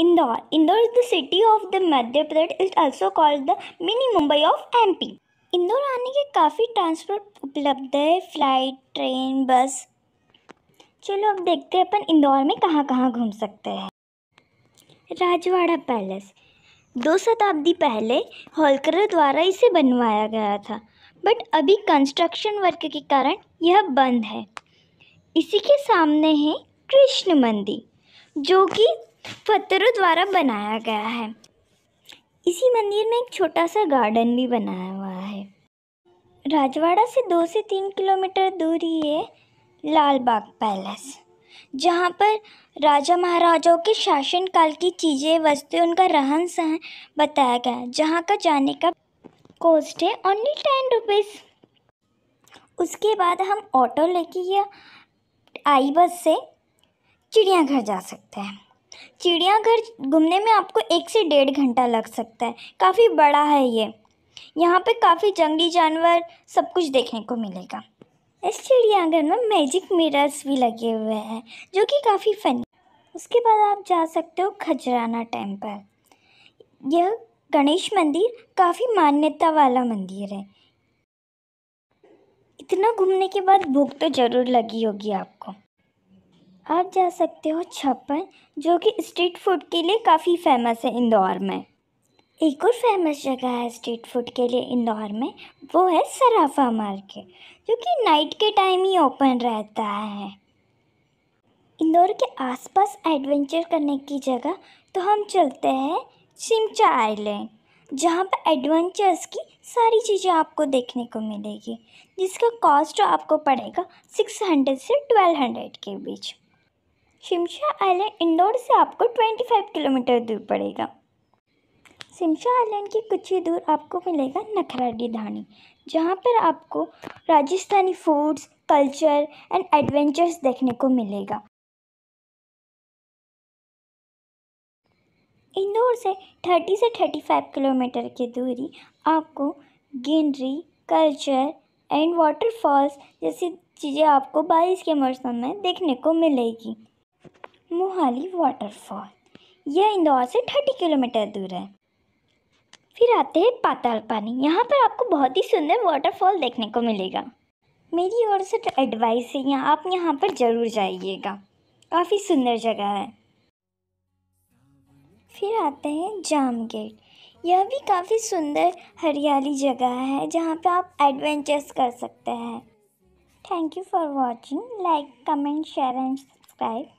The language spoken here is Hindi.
Indore. Indore is the city of the Madhya Pradesh. It is also called the mini Mumbai of MP. Indore आने के काफ़ी ट्रांसपोर्ट उपलब्ध है फ्लाइट ट्रेन बस चलो अब देखते हैं अपन इंदौर में कहाँ कहाँ घूम सकते हैं राजवाड़ा पैलेस दो शताब्दी पहले होलकर द्वारा इसे बनवाया गया था बट अभी कंस्ट्रक्शन वर्क के कारण यह बंद है इसी के सामने है कृष्ण मंदिर जो कि पत्थरों द्वारा बनाया गया है इसी मंदिर में एक छोटा सा गार्डन भी बनाया हुआ है राजवाड़ा से दो से तीन किलोमीटर दूर ही है लाल बाग पैलेस जहाँ पर राजा महाराजाओं के शासनकाल की चीज़ें वस्तुएं उनका रहन सहन बताया गया है जहाँ का जाने का कॉस्ट है ओनली टेन रुपीज़ उसके बाद हम ऑटो लेके या आई बस से चिड़ियाघर जा सकते हैं चिड़ियाघर घूमने में आपको एक से डेढ़ घंटा लग सकता है काफ़ी बड़ा है ये यहाँ पे काफ़ी जंगली जानवर सब कुछ देखने को मिलेगा इस चिड़ियाघर में मैजिक मिरर्स भी लगे हुए हैं जो कि काफ़ी फनी उसके बाद आप जा सकते हो खजराना टेम्पल यह गणेश मंदिर काफ़ी मान्यता वाला मंदिर है इतना घूमने के बाद भूख तो ज़रूर लगी होगी आपको आप जा सकते हो छप्पन जो कि स्ट्रीट फूड के लिए काफ़ी फेमस है इंदौर में एक और फेमस जगह है स्ट्रीट फूड के लिए इंदौर में वो है सराफा मार्केट जो कि नाइट के टाइम ही ओपन रहता है इंदौर के आसपास एडवेंचर करने की जगह तो हम चलते हैं सिमचा आइलैंड जहाँ पर एडवेंचर्स की सारी चीज़ें आपको देखने को मिलेगी जिसका कॉस्ट आपको पड़ेगा सिक्स हंड्रेड से ट्वेल्व हंड्रेड के बीच शिमशा आइलैंड इंदौर से आपको 25 किलोमीटर दूर पड़ेगा शिमशा आइलैंड की कुछ ही दूर आपको मिलेगा नखराडी धानी जहाँ पर आपको Rajasthani foods culture and adventures देखने को मिलेगा इंदौर से 30 से 35 किलोमीटर की दूरी आपको ग्रीनरी कल्चर एंड वाटरफॉल्स जैसी चीज़ें आपको बारिश के मौसम में देखने को मिलेगी मोहाली वाटरफॉल यह इंदौर से थर्टी किलोमीटर दूर है फिर आते हैं पाताल पानी यहाँ पर आपको बहुत ही सुंदर वाटरफॉल देखने को मिलेगा मेरी ओर से तो एडवाइस है यहाँ आप यहाँ पर ज़रूर जाइएगा काफ़ी सुंदर जगह है फिर आते हैं जाम गेट यह भी काफ़ी सुंदर हरियाली जगह है जहाँ पर आप एडवेंचर्स कर सकते हैं thank you for watching like comment share and subscribe